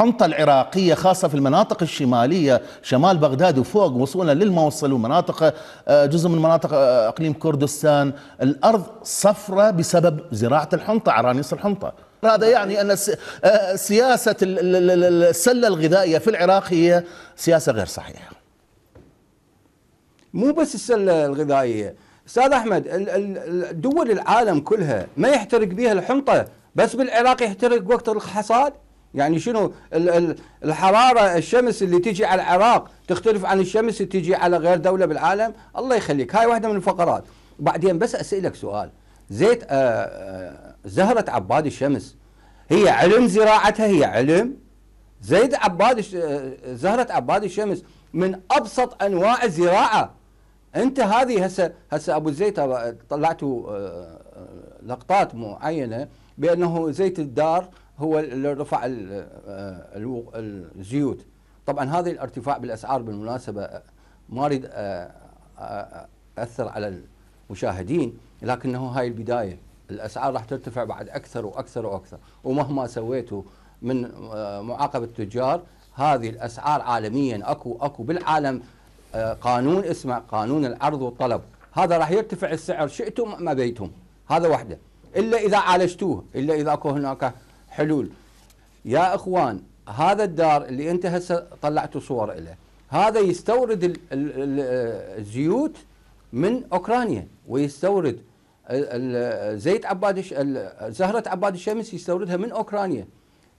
الحنطة العراقية خاصة في المناطق الشمالية شمال بغداد وفوق وصولا للموصل ومناطق آه، جزء من مناطق آه، أقليم كردستان الأرض صفرة بسبب زراعة الحنطة عرانيس الحنطة هذا يعني أن آه، سياسة السلة الغذائية في العراق هي سياسة غير صحيحة مو بس السلة الغذائية استاذ احمد دول العالم كلها ما يحترق بها الحنطه بس بالعراق يحترق وقت الحصاد يعني شنو الحرارة الشمس اللي تجي على العراق تختلف عن الشمس اللي تجي على غير دولة بالعالم الله يخليك هاي واحدة من الفقرات بعدين بس أسألك سؤال زيت آه، آه، زهرة عباد الشمس هي علم زراعتها هي علم زيد عباد آه، زهرة عباد الشمس من أبسط أنواع الزراعة أنت هذه هسه هسه أبو زيت طلعتوا لقطات معينة بأنه زيت الدار هو الرفع آه، الزيوت طبعا هذا الارتفاع بالاسعار بالمناسبه ما اريد آه، آه، اثر على المشاهدين لكنه هاي البدايه الاسعار راح ترتفع بعد اكثر واكثر واكثر ومهما سويتوا من معاقبه التجار هذه الاسعار عالميا اكو اكو بالعالم قانون اسمه قانون العرض والطلب هذا راح يرتفع السعر شئتم ما بيتم هذا وحده الا اذا عالجتوه الا اذا اكو هناك حلول يا اخوان هذا الدار اللي انت هسه طلعتوا صور له هذا يستورد الزيوت من اوكرانيا ويستورد زيت عباد زهره عباد الشمس يستوردها من اوكرانيا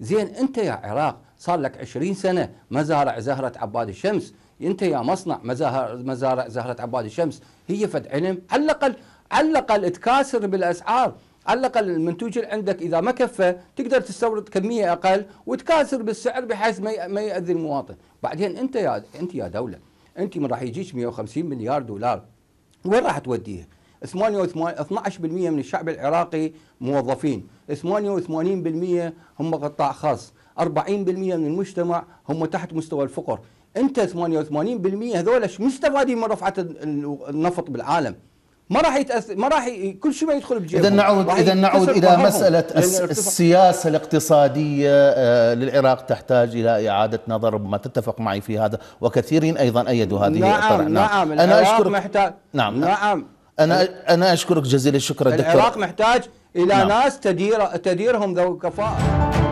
زين انت يا عراق صار لك 20 سنه مزارع زهره عباد الشمس انت يا مصنع مزارع زهره عباد الشمس هي فد علم على الاقل على الاقل تكاسر بالاسعار على الاقل المنتوج اللي عندك اذا ما كفى تقدر تستورد كميه اقل وتكاثر بالسعر بحيث ما ياذي المواطن، بعدين انت يا انت يا دوله انت من راح يجيك 150 مليار دولار وين راح توديها؟ 12% من الشعب العراقي موظفين، 88% هم قطاع خاص، 40% من المجتمع هم تحت مستوى الفقر، انت 88% هذول مش مستفادين من رفعه النفط بالعالم؟ ما راح يتاثر ما راح ي... كل شيء ما يدخل بجيبه اذا نعود اذا نعود الى مساله السياسه الاقتصاديه آه، للعراق تحتاج الى اعاده نظر ربما تتفق معي في هذا وكثيرين ايضا ايدوا هذه نعم الطرح. نعم, نعم. انا اشكر محتاج نعم نعم انا انا اشكرك جزيل الشكر الدكتور العراق محتاج الى نعم. ناس تدير تديرهم ذو كفاءه